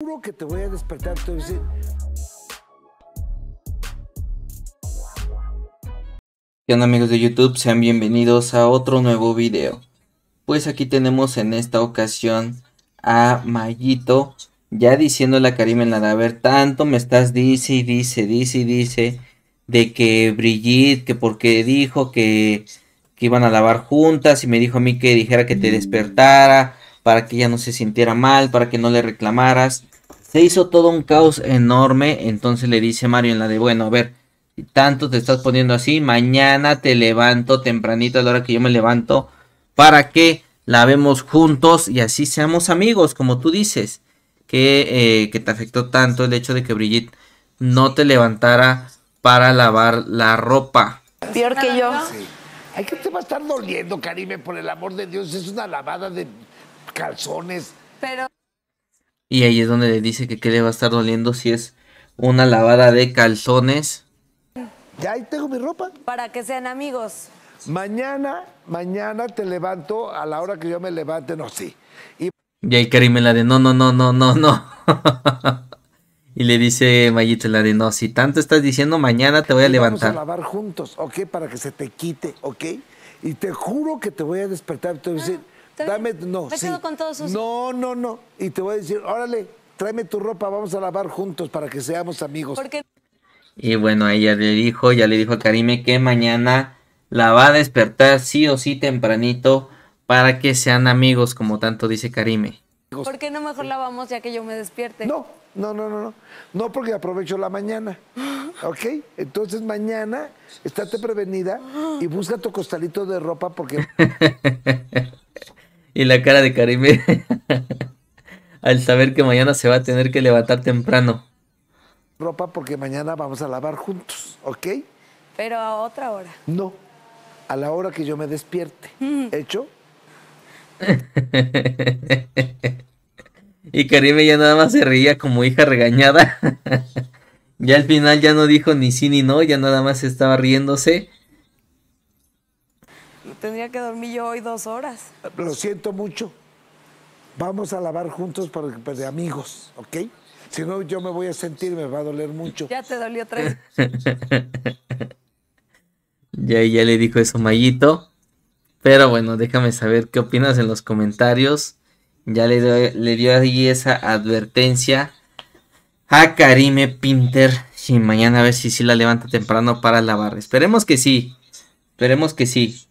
Juro que te voy a despertar, amigos de YouTube? Sean bienvenidos a otro nuevo video. Pues aquí tenemos en esta ocasión a Mayito ya diciéndole a Karim en la de, a ver, tanto me estás dice y dice, dice y dice de que Brigitte, que porque dijo que, que iban a lavar juntas y me dijo a mí que dijera que te mm. despertara para que ella no se sintiera mal, para que no le reclamaras. Se hizo todo un caos enorme, entonces le dice Mario en la de, bueno, a ver, tanto te estás poniendo así, mañana te levanto tempranito a la hora que yo me levanto para que la vemos juntos y así seamos amigos, como tú dices, que, eh, te afectó tanto el hecho de que Brigitte no te levantara para lavar la ropa. Peor que yo. que te va a estar doliendo, Karime, por el amor de Dios. Es una lavada de calzones. Pero. Y ahí es donde le dice que qué le va a estar doliendo si es una lavada de calzones. Ya ahí tengo mi ropa. Para que sean amigos. Mañana, mañana te levanto a la hora que yo me levante, no, sí. Y, ahí Karim la de no, no, no, no, no, no. y le dice Mayita la de no, si tanto estás diciendo, mañana te voy a levantar. Vamos a lavar juntos, ¿ok? Para que se te quite, ¿ok? Y te juro que te voy a despertar te voy decir dame, no. No, no, no. Y te voy a decir, órale, tráeme tu ropa, vamos a lavar juntos para que seamos amigos. Porque... Y bueno, ella le dijo, ya le dijo a Karime que mañana la va a despertar sí o sí tempranito para que sean amigos, como tanto dice Karime. ¿Por qué no mejor lavamos ya que yo me despierte? No, no, no, no, no. No, porque aprovecho la mañana. ¿Ok? Entonces mañana estate prevenida y busca tu costalito de ropa porque. y la cara de Karime al saber que mañana se va a tener que levantar temprano. Ropa porque mañana vamos a lavar juntos, ¿ok? Pero a otra hora. No, a la hora que yo me despierte. Mm. ¿Hecho? y Karime ya nada más se reía como hija regañada. ya al final ya no dijo ni sí ni no, ya nada más estaba riéndose Tendría que dormir yo hoy dos horas. Lo siento mucho. Vamos a lavar juntos para, de amigos, ¿ok? Si no, yo me voy a sentir, me va a doler mucho. Ya te dolió tres. ya, le dijo eso Mayito. Pero bueno, déjame saber qué opinas en los comentarios. Ya le, le dio ahí esa advertencia a Karime Pinter. Y mañana a ver si sí la levanta temprano para lavar. Esperemos que sí. Esperemos que sí.